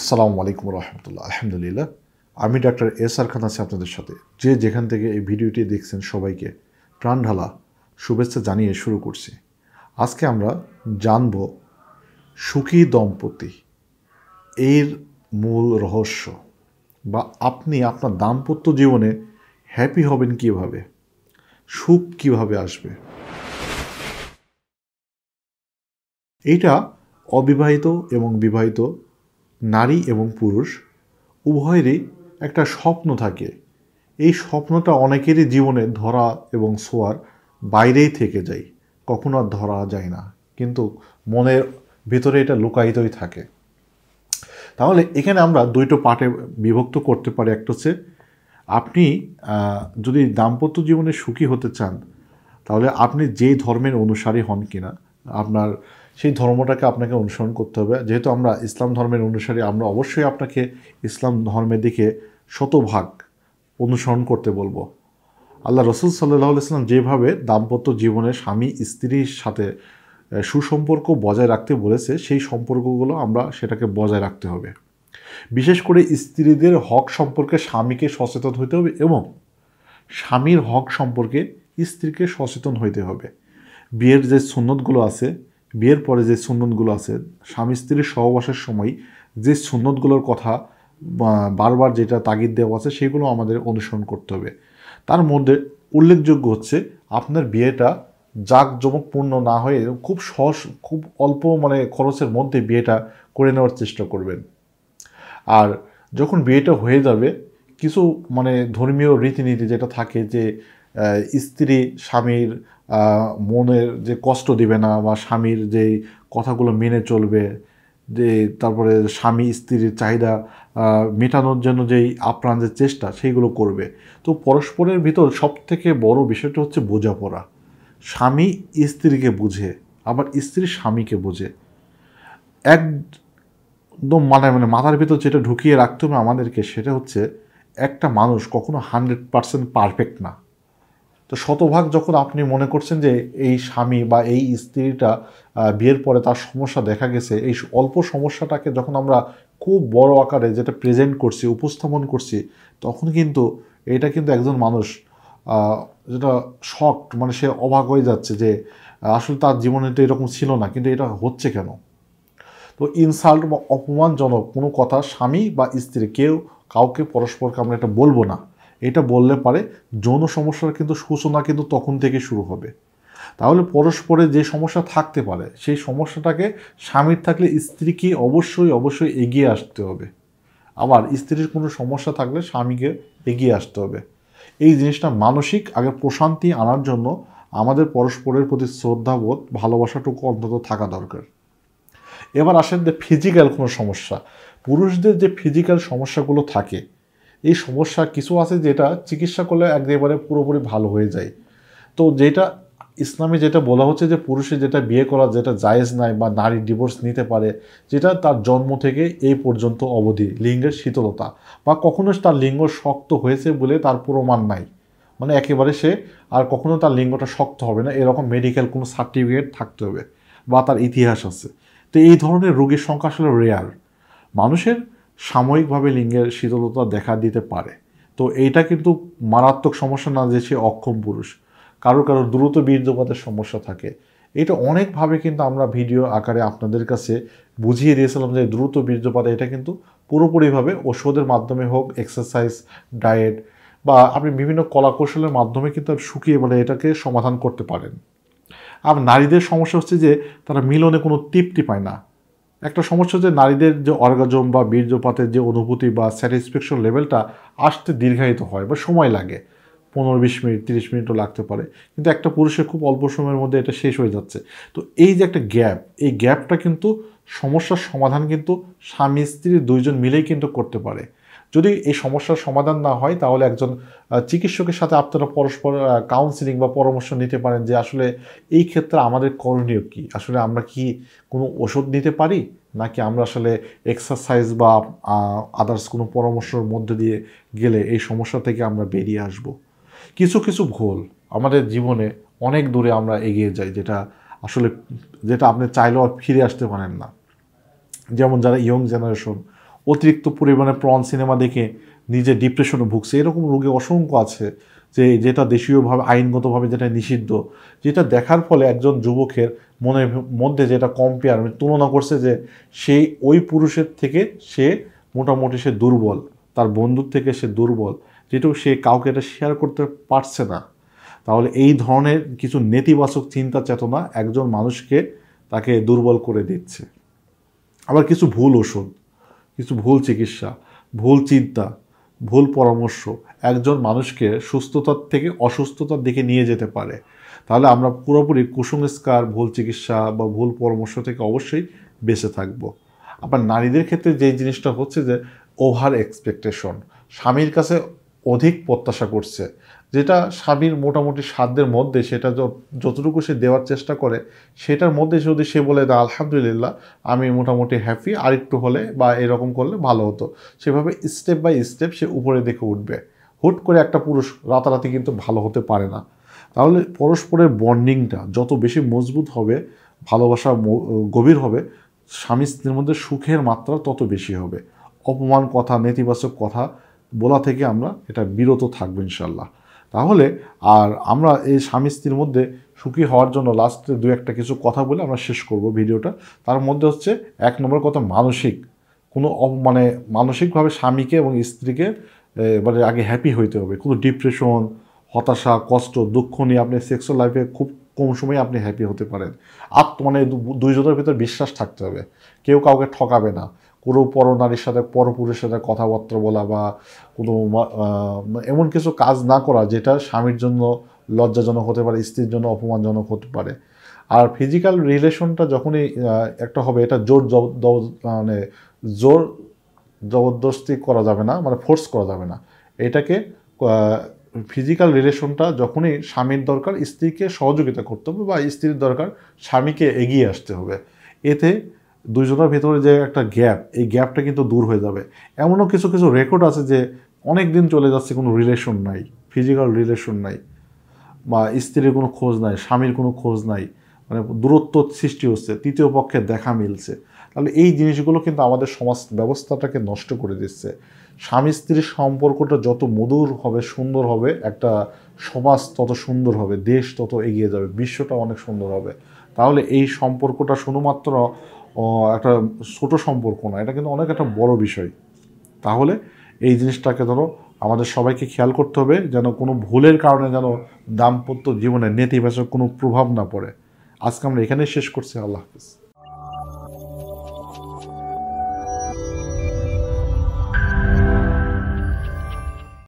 আসসালামু আলাইকুম রহমতুল্লাহ আলহামদুলিল্লাহ আমি ডাক্তার এস আর খান আছি আপনাদের সাথে যে যেখান থেকে এই ভিডিওটি দেখছেন সবাইকে প্রাণ ঢালা শুভেচ্ছা জানিয়ে শুরু করছি আজকে আমরা জানব সুখী দম্পতি এর মূল রহস্য বা আপনি আপনার দাম্পত্য জীবনে হ্যাপি হবেন কিভাবে সুখ কিভাবে আসবে এটা অবিবাহিত এবং বিবাহিত নারী এবং পুরুষ উভয়েরই একটা স্বপ্ন থাকে এই স্বপ্নটা অনেকেরই জীবনে ধরা এবং সোয়ার বাইরেই থেকে যায় কখনো আর ধরা যায় না কিন্তু মনের ভেতরে এটা লুকায়িতই থাকে তাহলে এখানে আমরা দুইটো পার্টে বিভক্ত করতে পারি একটা হচ্ছে আপনি যদি দাম্পত্য জীবনে সুখী হতে চান তাহলে আপনি যেই ধর্মের অনুসারী হন কিনা আপনার সেই ধর্মটাকে আপনাকে অনুসরণ করতে হবে যেহেতু আমরা ইসলাম ধর্মের অনুসারী আমরা অবশ্যই আপনাকে ইসলাম ধর্মের দিকে শতভাগ অনুসরণ করতে বলবো আল্লাহ রসুল সাল্লাহ ইসলাম যেভাবে দাম্পত্য জীবনে স্বামী স্ত্রীর সাথে সুসম্পর্ক বজায় রাখতে বলেছে সেই সম্পর্কগুলো আমরা সেটাকে বজায় রাখতে হবে বিশেষ করে স্ত্রীদের হক সম্পর্কে স্বামীকে সচেতন হইতে হবে এবং স্বামীর হক সম্পর্কে স্ত্রীকে সচেতন হইতে হবে বিয়ের যে সুন্নতগুলো আছে বিয়ের পরে যে সুন্নতগুলো আছে স্বামী স্ত্রীর সহবাসের সময় যে সুন্নতগুলোর কথা বারবার যেটা তাগিদ দেওয়া আছে সেগুলো আমাদের অনুসরণ করতে হবে তার মধ্যে উল্লেখযোগ্য হচ্ছে আপনার বিয়েটা জাঁকজমকপূর্ণ না হয়ে খুব সহজ খুব অল্প মানে খরচের মধ্যে বিয়েটা করে নেওয়ার চেষ্টা করবেন আর যখন বিয়েটা হয়ে যাবে কিছু মানে ধর্মীয় রীতিনীতি যেটা থাকে যে স্ত্রী স্বামীর মনের যে কষ্ট দিবে না বা স্বামীর যে কথাগুলো মেনে চলবে যে তারপরে স্বামী স্ত্রীর চাহিদা মেটানোর জন্য যেই আপ্রাণ যে চেষ্টা সেইগুলো করবে তো পরস্পরের ভিতর সব থেকে বড় বিষয়টা হচ্ছে বোঝাপড়া স্বামী স্ত্রীকে বুঝে আবার স্ত্রী স্বামীকে বোঝে একদম মানে মানে মাথার ভিতর যেটা ঢুকিয়ে রাখতে হবে আমাদেরকে সেটা হচ্ছে একটা মানুষ কখনো হান্ড্রেড পারসেন্ট পারফেক্ট না তো শতভাগ যখন আপনি মনে করছেন যে এই স্বামী বা এই স্ত্রীটা বিয়ের পরে তার সমস্যা দেখা গেছে এই অল্প সমস্যাটাকে যখন আমরা খুব বড় আকারে যেটা প্রেজেন্ট করছি উপস্থাপন করছি তখন কিন্তু এটা কিন্তু একজন মানুষ যেটা শক্ট মানে সে অবাক হয়ে যাচ্ছে যে আসলে তার জীবনে তো এরকম ছিল না কিন্তু এটা হচ্ছে কেন তো ইনসাল্ট বা অপমানজনক কোনো কথা স্বামী বা স্ত্রী কেউ কাউকে পরস্পরকে আমরা এটা বলবো না এটা বললে পারে যৌন সমস্যার কিন্তু সূচনা কিন্তু তখন থেকে শুরু হবে তাহলে পরস্পরে যে সমস্যা থাকতে পারে সেই সমস্যাটাকে স্বামীর থাকলে স্ত্রীকে অবশ্যই অবশ্যই এগিয়ে আসতে হবে আবার স্ত্রীর কোনো সমস্যা থাকলে স্বামীকে এগিয়ে আসতে হবে এই জিনিসটা মানসিক আগে প্রশান্তি আনার জন্য আমাদের পরস্পরের প্রতি শ্রদ্ধাবোধ ভালোবাসাটুকু অন্তত থাকা দরকার এবার আসেন যে ফিজিক্যাল কোনো সমস্যা পুরুষদের যে ফিজিক্যাল সমস্যাগুলো থাকে এই সমস্যা কিছু আছে যেটা চিকিৎসা করলে একেবারে পুরোপুরি ভালো হয়ে যায় তো যেটা ইসলামে যেটা বলা হচ্ছে যে পুরুষে যেটা বিয়ে করা যেটা জায়েজ নাই বা নারী ডিভোর্স নিতে পারে যেটা তার জন্ম থেকে এই পর্যন্ত অবধি লিঙ্গের শীতলতা বা কখনো তার লিঙ্গ শক্ত হয়েছে বলে তার প্রমাণ নাই মানে একেবারে সে আর কখনো তার লিঙ্গটা শক্ত হবে না এরকম মেডিকেল কোনো সার্টিফিকেট থাকতে হবে বা তার ইতিহাস আছে তো এই ধরনের রোগীর সংখ্যা আসলে রেয়ার মানুষের সাময়িকভাবে লিঙ্গের শীতলতা দেখা দিতে পারে তো এইটা কিন্তু মারাত্মক সমস্যা না যে সে অক্ষম পুরুষ কারো কারো দ্রুত বীর্যপাতের সমস্যা থাকে এটা অনেকভাবে কিন্তু আমরা ভিডিও আকারে আপনাদের কাছে বুঝিয়ে দিয়েছিলাম যে দ্রুত বীর্যপাত এটা কিন্তু পুরোপুরিভাবে ওষুধের মাধ্যমে হোক এক্সারসাইজ ডায়েট বা আপনি বিভিন্ন কলাকৌশলের মাধ্যমে কিন্তু শুকিয়ে বলে মানে এটাকে সমাধান করতে পারেন আর নারীদের সমস্যা হচ্ছে যে তারা মিলনে কোনো তৃপ্তি পায় না একটা সমস্যা যে নারীদের যে অর্গাজম বা বীর্যপাতের যে অনুভূতি বা স্যাটিসফ্যাকশন লেভেলটা আসতে দীর্ঘায়িত হয় বা সময় লাগে পনেরো বিশ মিনিট তিরিশ মিনিটও লাগতে পারে কিন্তু একটা পুরুষের খুব অল্প সময়ের মধ্যে এটা শেষ হয়ে যাচ্ছে তো এই যে একটা গ্যাপ এই গ্যাপটা কিন্তু সমস্যার সমাধান কিন্তু স্বামী স্ত্রী দুইজন মিলেই কিন্তু করতে পারে যদি এই সমস্যার সমাধান না হয় তাহলে একজন চিকিৎসকের সাথে আপনারা পরস্পর কাউন্সিলিং বা পরামর্শ নিতে পারেন যে আসলে এই ক্ষেত্রে আমাদের করণীয় কি আসলে আমরা কি কোনো ওষুধ নিতে পারি নাকি আমরা আসলে এক্সারসাইজ বা আদার্স কোনো পরামর্শের মধ্যে দিয়ে গেলে এই সমস্যা থেকে আমরা বেরিয়ে আসব কিছু কিছু ভুল আমাদের জীবনে অনেক দূরে আমরা এগিয়ে যাই যেটা আসলে যেটা আপনি চাইলেও ফিরে আসতে পারেন না যেমন যারা ইয়ং জেনারেশন অতিরিক্ত পরিমাণে প্রন সিনেমা দেখে নিজে ডিপ্রেশনে ভুগছে এরকম রোগে অসংখ্য আছে যে যেটা দেশীয়ভাবে আইনগতভাবে যেটা নিষিদ্ধ যেটা দেখার ফলে একজন যুবকের মনের মধ্যে যেটা কম্পেয়ার মানে তুলনা করছে যে সেই ওই পুরুষের থেকে সে মোটামুটি সে দুর্বল তার বন্ধুর থেকে সে দুর্বল যেটুকু সে কাউকে এটা শেয়ার করতে পারছে না তাহলে এই ধরনের কিছু নেতিবাচক চিন্তা চেতনা একজন মানুষকে তাকে দুর্বল করে দিচ্ছে আবার কিছু ভুল ওষুধ কিছু ভুল চিকিৎসা ভুল চিন্তা ভুল পরামর্শ একজন মানুষকে সুস্থতার থেকে অসুস্থতার দিকে নিয়ে যেতে পারে তাহলে আমরা পুরোপুরি কুসংস্কার ভুল চিকিৎসা বা ভুল পরামর্শ থেকে অবশ্যই বেঁচে থাকব আবার নারীদের ক্ষেত্রে যে জিনিসটা হচ্ছে যে ওভার এক্সপেকটেশন স্বামীর কাছে অধিক প্রত্যাশা করছে যেটা স্বামীর মোটামুটি সাধ্যের মধ্যে সেটা যতটুকু সে দেওয়ার চেষ্টা করে সেটার মধ্যে যদি সে বলে দা আলহামদুলিল্লাহ আমি মোটামুটি হ্যাপি আর একটু হলে বা এরকম করলে ভালো হতো সেভাবে স্টেপ বাই স্টেপ সে উপরে দেখে উঠবে হুট করে একটা পুরুষ রাতারাতি কিন্তু ভালো হতে পারে না তাহলে পরস্পরের বন্ডিংটা যত বেশি মজবুত হবে ভালোবাসা গভীর হবে স্বামী স্ত্রীর মধ্যে সুখের মাত্রা তত বেশি হবে অপমান কথা নেতিবাচক কথা বলা থেকে আমরা এটা বিরত থাকবো ইনশাল্লাহ তাহলে আর আমরা এই স্বামী স্ত্রীর মধ্যে সুখী হওয়ার জন্য লাস্টে দু একটা কিছু কথা বলে আমরা শেষ করব ভিডিওটা তার মধ্যে হচ্ছে এক নম্বর কথা মানসিক কোনো মানে মানসিকভাবে স্বামীকে এবং স্ত্রীকে মানে আগে হ্যাপি হইতে হবে কোনো ডিপ্রেশন হতাশা কষ্ট দুঃখ নিয়ে আপনি সেক্সুয়াল লাইফে খুব কম সময়ে আপনি হ্যাপি হতে পারেন আত্ম মানে দুইজনের ভিতরে বিশ্বাস থাকতে হবে কেউ কাউকে ঠকাবে না কোনো নারীর সাথে পরপুরের সাথে কথাবার্তা বলা বা কোনো এমন কিছু কাজ না করা যেটা স্বামীর জন্য লজ্জাজনক হতে পারে স্ত্রীর জন্য অপমানজনক হতে পারে আর ফিজিক্যাল রিলেশনটা যখনই একটা হবে এটা জোর মানে জোর জবরদস্তি করা যাবে না মানে ফোর্স করা যাবে না এটাকে ফিজিক্যাল রিলেশনটা যখনই স্বামীর দরকার স্ত্রীকে সহযোগিতা করতে হবে বা স্ত্রীর দরকার স্বামীকে এগিয়ে আসতে হবে এতে দুইজনের ভিতরে যে একটা গ্যাপ এই গ্যাপটা কিন্তু দূর হয়ে যাবে এমনও কিছু কিছু রেকর্ড আছে যে অনেক দিন চলে যাচ্ছে কোনো রিলেশন নাই ফিজিক্যাল রিলেশন নাই বা স্ত্রীর কোনো খোঁজ নাই স্বামীর কোনো খোঁজ নাই মানে দূরত্ব সৃষ্টি হচ্ছে তৃতীয় পক্ষে দেখা মিলছে তাহলে এই জিনিসগুলো কিন্তু আমাদের সমাজ ব্যবস্থাটাকে নষ্ট করে দিচ্ছে স্বামী স্ত্রীর সম্পর্কটা যত মধুর হবে সুন্দর হবে একটা সমাজ তত সুন্দর হবে দেশ তত এগিয়ে যাবে বিশ্বটা অনেক সুন্দর হবে তাহলে এই সম্পর্কটা শুধুমাত্র একটা ছোট সম্পর্ক না এটা কিন্তু অনেক একটা বড় বিষয় তাহলে এই জিনিসটাকে ধরো আমাদের সবাইকে খেয়াল করতে হবে যেন কোনো ভুলের কারণে যেন দাম্পত্য জীবনে নেতিবাচক কোনো প্রভাব না পড়ে আজকে আমরা এখানেই শেষ করছি আল্লাহ হাফিজ